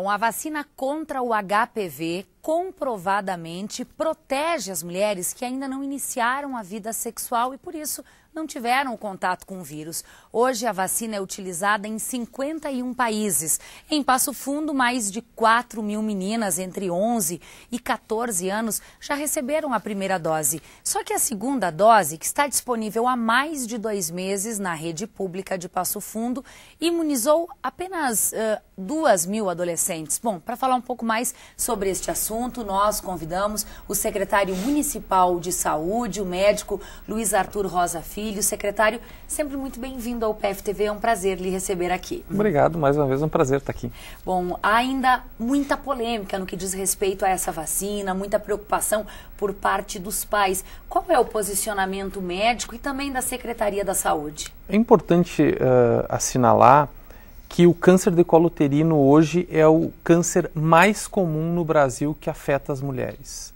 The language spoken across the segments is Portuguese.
Bom, a vacina contra o HPV comprovadamente protege as mulheres que ainda não iniciaram a vida sexual e, por isso, não tiveram contato com o vírus. Hoje, a vacina é utilizada em 51 países. Em Passo Fundo, mais de 4 mil meninas entre 11 e 14 anos já receberam a primeira dose. Só que a segunda dose, que está disponível há mais de dois meses na rede pública de Passo Fundo, imunizou apenas uh, eh, 2 mil adolescentes. Bom, para falar um pouco mais sobre este assunto, nós convidamos o secretário municipal de saúde, o médico Luiz Arthur Rosa Filho. Secretário, sempre muito bem-vindo ao PFTV. É um prazer lhe receber aqui. Obrigado, mais uma vez, é um prazer estar aqui. Bom, ainda muita polêmica no que diz respeito a essa vacina, muita preocupação por parte dos pais. Qual é o posicionamento médico e também da Secretaria da Saúde? É importante uh, assinalar que o câncer de colo uterino hoje é o câncer mais comum no Brasil que afeta as mulheres.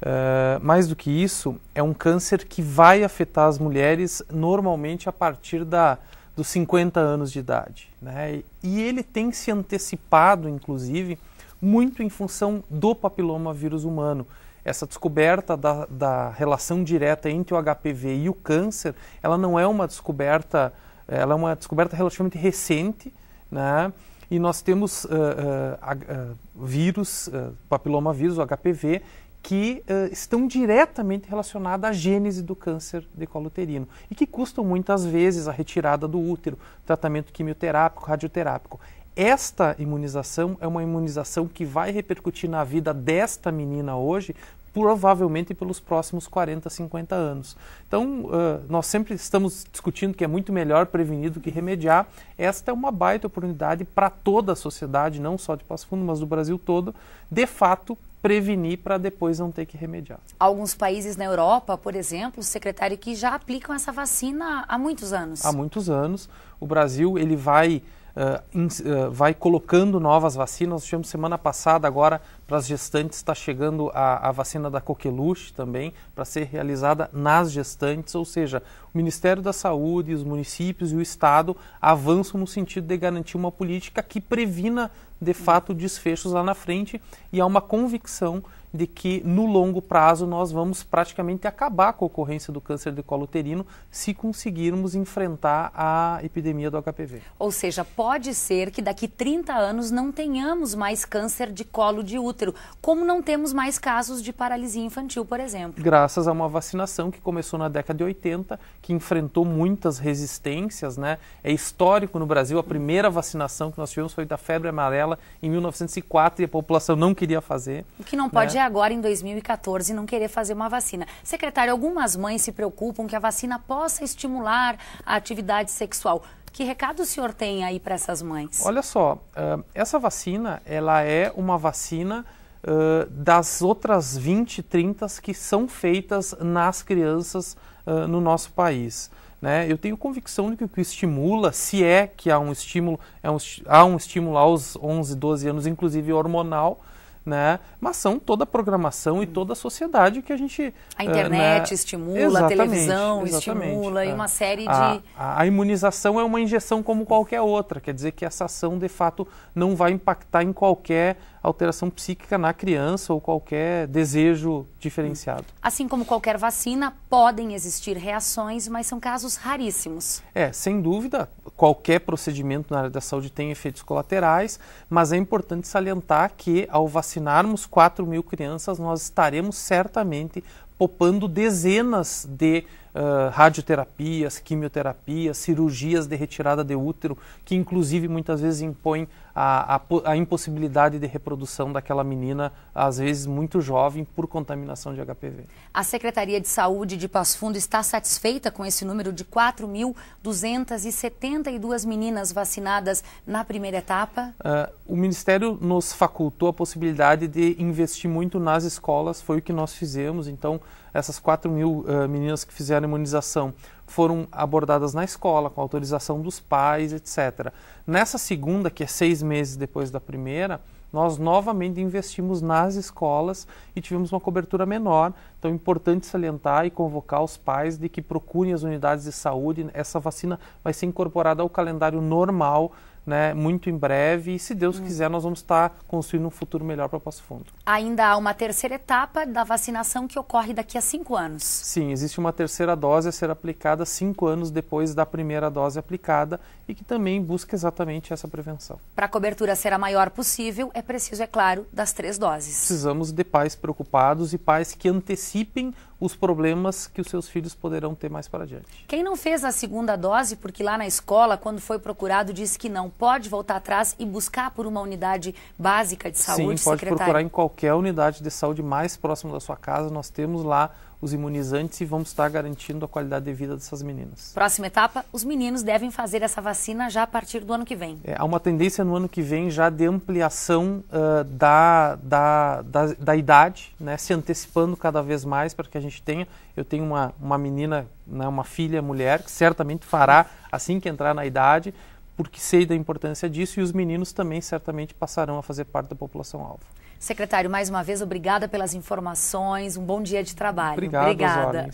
Ah, mais do que isso, é um câncer que vai afetar as mulheres normalmente a partir da, dos 50 anos de idade. Né? E ele tem se antecipado, inclusive, muito em função do papiloma vírus humano. Essa descoberta da, da relação direta entre o HPV e o câncer, ela não é uma descoberta, ela é uma descoberta relativamente recente, né? e nós temos uh, uh, vírus, papiloma vírus, o HPV, que uh, estão diretamente relacionadas à gênese do câncer de colo uterino e que custam muitas vezes a retirada do útero, tratamento quimioterápico, radioterápico. Esta imunização é uma imunização que vai repercutir na vida desta menina hoje, provavelmente pelos próximos 40, 50 anos. Então, uh, nós sempre estamos discutindo que é muito melhor prevenir do que remediar. Esta é uma baita oportunidade para toda a sociedade, não só de Passo Fundo, mas do Brasil todo, de fato, prevenir para depois não ter que remediar. Alguns países na Europa, por exemplo, secretário, que já aplicam essa vacina há muitos anos. Há muitos anos. O Brasil ele vai uh, eh, in, uh, eh, vai colocando novas vacinas. Nós tivemos semana passada agora para as gestantes está chegando a, a, vacina da coqueluche também para ser realizada nas gestantes, ou seja, o Ministério da Saúde, os municípios e o Estado avançam no sentido de garantir uma política que previna de fato desfechos lá na frente e há uma convicção de que no longo prazo nós vamos praticamente acabar com a ocorrência do câncer de colo uterino se conseguirmos enfrentar a epidemia do HPV. Ou seja, pode ser que daqui 30 anos não tenhamos mais câncer de colo de útero, como não temos mais casos de paralisia infantil, por exemplo. Graças a uma vacinação que começou na década de 80, que enfrentou muitas resistências, né? É histórico no Brasil, a primeira vacinação que nós tivemos foi da febre amarela em 1904 e a população não queria fazer. O que não pode né? agora em 2014 não querer fazer uma vacina. Secretário, algumas mães se preocupam que a vacina possa estimular a atividade sexual. Que recado o senhor tem aí para essas mães? Olha só, eh, essa vacina, ela é uma vacina eh, das outras 20, 30 que são feitas nas crianças eh, no nosso país. Né? Eu tenho convicção de que o que estimula, se é que há um estímulo, é um, há um estímulo aos 11, 12 anos, inclusive hormonal, né? Mas são toda a programação e toda a sociedade que a gente... A eh, internet né? estimula, exatamente, a televisão estimula é. e uma é. série de... A, a, imunização é uma injeção como qualquer outra, quer dizer que essa ação, de fato, não vai impactar em qualquer alteração psíquica na criança ou qualquer desejo diferenciado. Assim como qualquer vacina, podem existir reações, mas são casos raríssimos. É, sem dúvida, qualquer procedimento na área da saúde tem efeitos colaterais, mas é importante salientar que ao vacinarmos 4 mil crianças, nós estaremos certamente poupando dezenas de eh, radioterapias, quimioterapias, cirurgias de retirada de útero, que inclusive muitas vezes impõem a, a, a, impossibilidade de reprodução daquela menina, às vezes muito jovem, por contaminação de HPV. A Secretaria de Saúde de Passo Fundo está satisfeita com esse número de 4.272 meninas vacinadas na primeira etapa? Uh, o Ministério nos facultou a possibilidade de investir muito nas escolas, foi o que nós fizemos, então essas 4 mil uh, meninas que fizeram imunização foram abordadas na escola, com autorização dos pais, etc. Nessa segunda, que é seis meses depois da primeira, nós novamente investimos nas escolas e tivemos uma cobertura menor. Então é importante salientar e convocar os pais de que procurem as unidades de saúde. Essa vacina vai ser incorporada ao calendário normal né, muito em breve. E se Deus hum. quiser, nós vamos estar construindo um futuro melhor para Passo Fundo. Ainda há uma terceira etapa da vacinação que ocorre daqui a cinco anos. Sim, existe uma terceira dose a ser aplicada cinco anos depois da primeira dose aplicada e que também busca exatamente essa prevenção. Para a cobertura ser a maior possível, é preciso, é claro, das três doses. Precisamos de pais preocupados e pais que antecipem os problemas que os seus filhos poderão ter mais para diante. Quem não fez a segunda dose, porque lá na escola, quando foi procurado, disse que não pode voltar atrás e buscar por uma unidade básica de saúde, Sim, pode secretário. procurar em qualquer unidade de saúde mais próxima da sua casa. Nós temos lá os imunizantes e vamos estar garantindo a qualidade de vida dessas meninas. Próxima etapa, os meninos devem fazer essa vacina já a partir do ano que vem. É, há uma tendência no ano que vem já de ampliação uh, da, da, da, da, idade, né, se antecipando cada vez mais para que a gente tenha. Eu tenho uma, uma menina, né, uma filha mulher, que certamente fará assim que entrar na idade, porque sei da importância disso e os meninos também certamente passarão a fazer parte da população-alvo. Secretário, mais uma vez, obrigada pelas informações. Um bom dia de trabalho. Obrigado, obrigada.